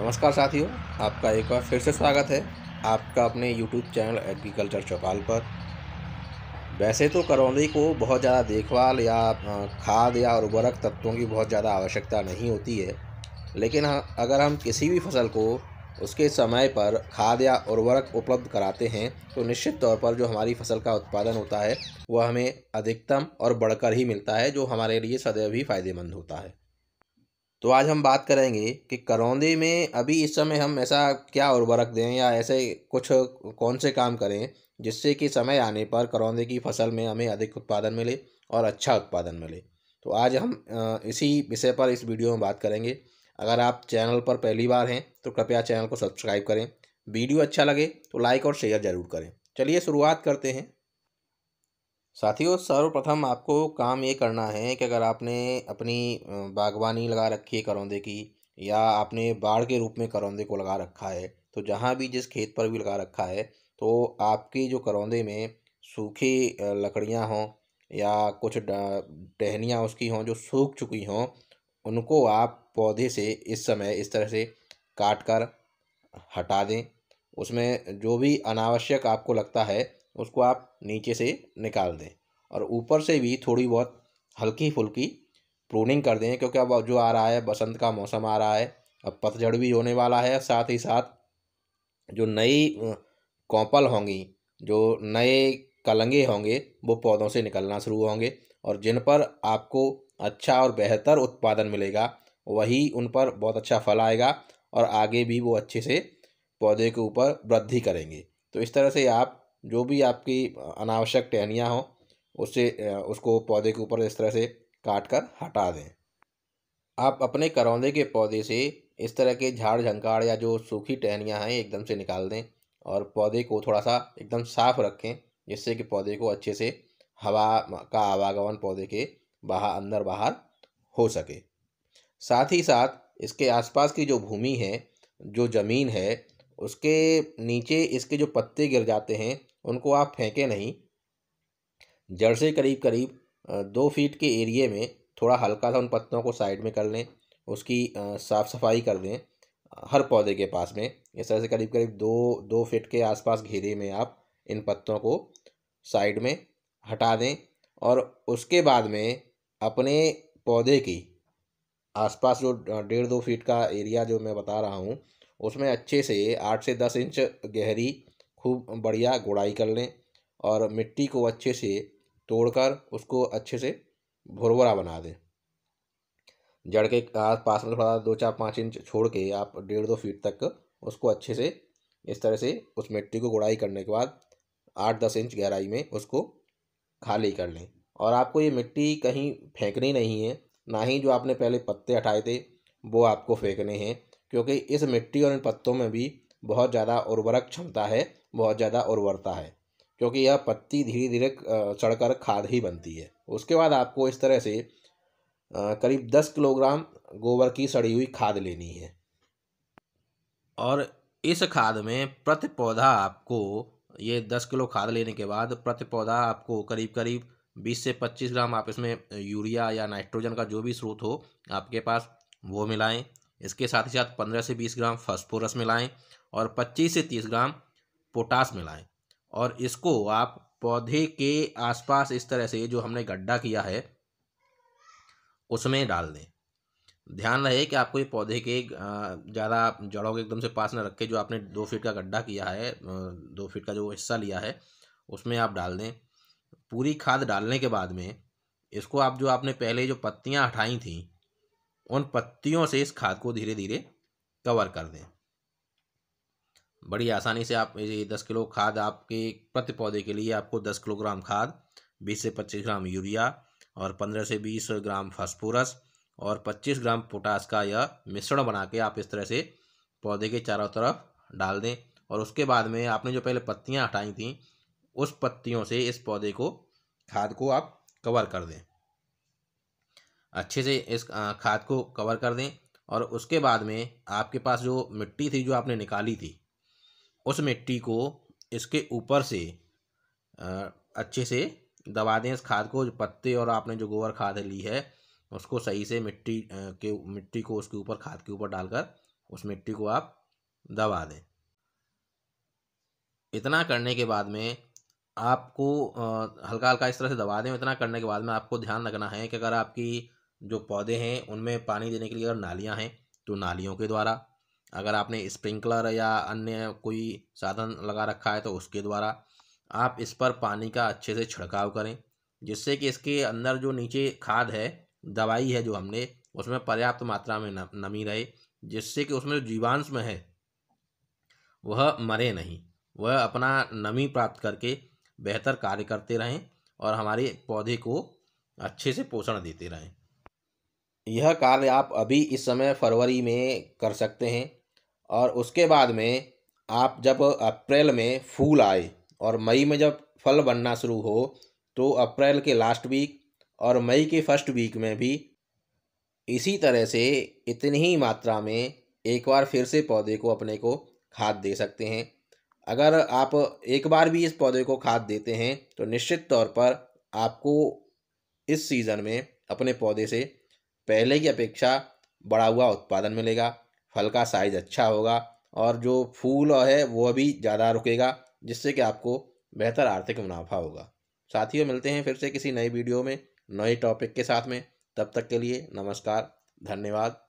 नमस्कार साथियों आपका एक बार फिर से स्वागत है आपका अपने यूट्यूब चैनल एग्रीकल्चर चौपाल पर वैसे तो करौंदी को बहुत ज़्यादा देखभाल या खाद या उर्वरक तत्वों की बहुत ज़्यादा आवश्यकता नहीं होती है लेकिन अगर हम किसी भी फसल को उसके समय पर खाद या उर्वरक उपलब्ध कराते हैं तो निश्चित तौर पर जो हमारी फसल का उत्पादन होता है वह हमें अधिकतम और बढ़कर ही मिलता है जो हमारे लिए सदैव ही फ़ायदेमंद होता है तो आज हम बात करेंगे कि करौंदे में अभी इस समय हम ऐसा क्या उर्वरक दें या ऐसे कुछ कौन से काम करें जिससे कि समय आने पर करौंदे की फसल में हमें अधिक उत्पादन मिले और अच्छा उत्पादन मिले तो आज हम इसी विषय पर इस वीडियो में बात करेंगे अगर आप चैनल पर पहली बार हैं तो कृपया चैनल को सब्सक्राइब करें वीडियो अच्छा लगे तो लाइक और शेयर ज़रूर करें चलिए शुरुआत करते हैं साथियों सर्वप्रथम आपको काम ये करना है कि अगर आपने अपनी बागवानी लगा रखी है करौंदे की या आपने बाढ़ के रूप में करौंदे को लगा रखा है तो जहाँ भी जिस खेत पर भी लगा रखा है तो आपके जो करौंदे में सूखी लकड़ियाँ हों या कुछ टहनियाँ उसकी हों जो सूख चुकी हों उनको आप पौधे से इस समय इस तरह से काट कर हटा दें उसमें जो भी अनावश्यक आपको लगता है उसको आप नीचे से निकाल दें और ऊपर से भी थोड़ी बहुत हल्की फुल्की प्रूनिंग कर दें क्योंकि अब जो आ रहा है बसंत का मौसम आ रहा है अब पतझड़ भी होने वाला है साथ ही साथ जो नई कौपल होंगी जो नए कलंगे होंगे वो पौधों से निकलना शुरू होंगे और जिन पर आपको अच्छा और बेहतर उत्पादन मिलेगा वही उन पर बहुत अच्छा फल आएगा और आगे भी वो अच्छे से पौधे के ऊपर वृद्धि करेंगे तो इस तरह से आप जो भी आपकी अनावश्यक टहनियाँ हों उससे उसको पौधे के ऊपर इस तरह से काट कर हटा दें आप अपने करौंदे के पौधे से इस तरह के झाड़ झंकाड़ या जो सूखी टहनियाँ हैं एकदम से निकाल दें और पौधे को थोड़ा सा एकदम साफ रखें जिससे कि पौधे को अच्छे से हवा का आवागमन पौधे के बाहर अंदर बाहर हो सके साथ ही साथ इसके आसपास की जो भूमि है जो ज़मीन है उसके नीचे इसके जो पत्ते गिर जाते हैं उनको आप फेंकें नहीं जड़ से करीब करीब दो फीट के एरिए में थोड़ा हल्का सा उन पत्तों को साइड में कर लें उसकी साफ़ सफाई कर लें हर पौधे के पास में इस तरह से करीब करीब दो दो फीट के आसपास घेरे में आप इन पत्तों को साइड में हटा दें और उसके बाद में अपने पौधे की आसपास जो डेढ़ दो फीट का एरिया जो मैं बता रहा हूँ उसमें अच्छे से आठ से दस इंच गहरी खूब बढ़िया गुड़ाई कर लें और मिट्टी को अच्छे से तोड़कर उसको अच्छे से भुरभुरा बना दें जड़ के आस पास में थोड़ा दो चार पाँच इंच छोड़ के आप डेढ़ दो फीट तक उसको अच्छे से इस तरह से उस मिट्टी को गुड़ाई करने के बाद आठ दस इंच गहराई में उसको खाली कर लें और आपको ये मिट्टी कहीं फेंकनी नहीं है ना ही जो आपने पहले पत्ते हटाए थे वो आपको फेंकने हैं क्योंकि इस मिट्टी और इन पत्तों में भी बहुत ज़्यादा उर्वरक क्षमता है बहुत ज़्यादा उर्वरता है क्योंकि यह पत्ती धीरे धीरे चढ़कर खाद ही बनती है उसके बाद आपको इस तरह से करीब दस किलोग्राम गोबर की सड़ी हुई खाद लेनी है और इस खाद में प्रति पौधा आपको ये दस किलो खाद लेने के बाद प्रति पौधा आपको करीब करीब बीस से पच्चीस ग्राम आप इसमें यूरिया या नाइट्रोजन का जो भी स्रोत हो आपके पास वो मिलाएं इसके साथ ही साथ पंद्रह से बीस ग्राम फॉस्फोरस मिलाएं और पच्चीस से तीस ग्राम पोटास मिलाएं और इसको आप पौधे के आसपास इस तरह से जो हमने गड्ढा किया है उसमें डाल दें ध्यान रहे कि आपको ये पौधे के ज़्यादा जड़ों के एकदम से पास न रख के जो आपने दो फीट का गड्ढा किया है दो फीट का जो हिस्सा लिया है उसमें आप डाल दें पूरी खाद डालने के बाद में इसको आप जो आपने पहले जो पत्तियां हटाई थी उन पत्तियों से इस खाद को धीरे धीरे कवर कर दें बड़ी आसानी से आप ये दस किलो खाद आपके प्रति पौधे के लिए आपको दस किलोग्राम खाद बीस से पच्चीस ग्राम यूरिया और पंद्रह से बीस ग्राम फास्फोरस और पच्चीस ग्राम पोटास का यह मिश्रण बना के आप इस तरह से पौधे के चारों तरफ डाल दें और उसके बाद में आपने जो पहले पत्तियां हटाई थी उस पत्तियों से इस पौधे को खाद को आप कवर कर दें अच्छे से इस खाद को कवर कर दें और उसके बाद में आपके पास जो मिट्टी थी जो आपने निकाली थी उस मिट्टी को इसके ऊपर से अच्छे से दबा दें इस खाद को पत्ते और आपने जो गोबर खाद ली है उसको सही से मिट्टी के मिट्टी को उसके ऊपर खाद के ऊपर डालकर उस मिट्टी को आप दबा दें इतना करने के बाद में आपको हल्का हल्का इस तरह से दबा दें इतना करने के बाद में आपको ध्यान रखना है कि अगर आपकी जो पौधे हैं उनमें पानी देने के लिए अगर नालियाँ हैं तो नालियों के द्वारा अगर आपने स्प्रिंकलर या अन्य कोई साधन लगा रखा है तो उसके द्वारा आप इस पर पानी का अच्छे से छिड़काव करें जिससे कि इसके अंदर जो नीचे खाद है दवाई है जो हमने उसमें पर्याप्त मात्रा में नमी रहे जिससे कि उसमें जो जीवांश में है वह मरे नहीं वह अपना नमी प्राप्त करके बेहतर कार्य करते रहें और हमारे पौधे को अच्छे से पोषण देते रहें यह कार्य आप अभी इस समय फरवरी में कर सकते हैं और उसके बाद में आप जब अप्रैल में फूल आए और मई में जब फल बनना शुरू हो तो अप्रैल के लास्ट वीक और मई के फर्स्ट वीक में भी इसी तरह से इतनी ही मात्रा में एक बार फिर से पौधे को अपने को खाद दे सकते हैं अगर आप एक बार भी इस पौधे को खाद देते हैं तो निश्चित तौर पर आपको इस सीज़न में अपने पौधे से पहले की अपेक्षा बढ़ा हुआ उत्पादन मिलेगा फल का साइज़ अच्छा होगा और जो फूल है वो भी ज़्यादा रुकेगा जिससे कि आपको बेहतर आर्थिक मुनाफा होगा साथियों मिलते हैं फिर से किसी नई वीडियो में नए टॉपिक के साथ में तब तक के लिए नमस्कार धन्यवाद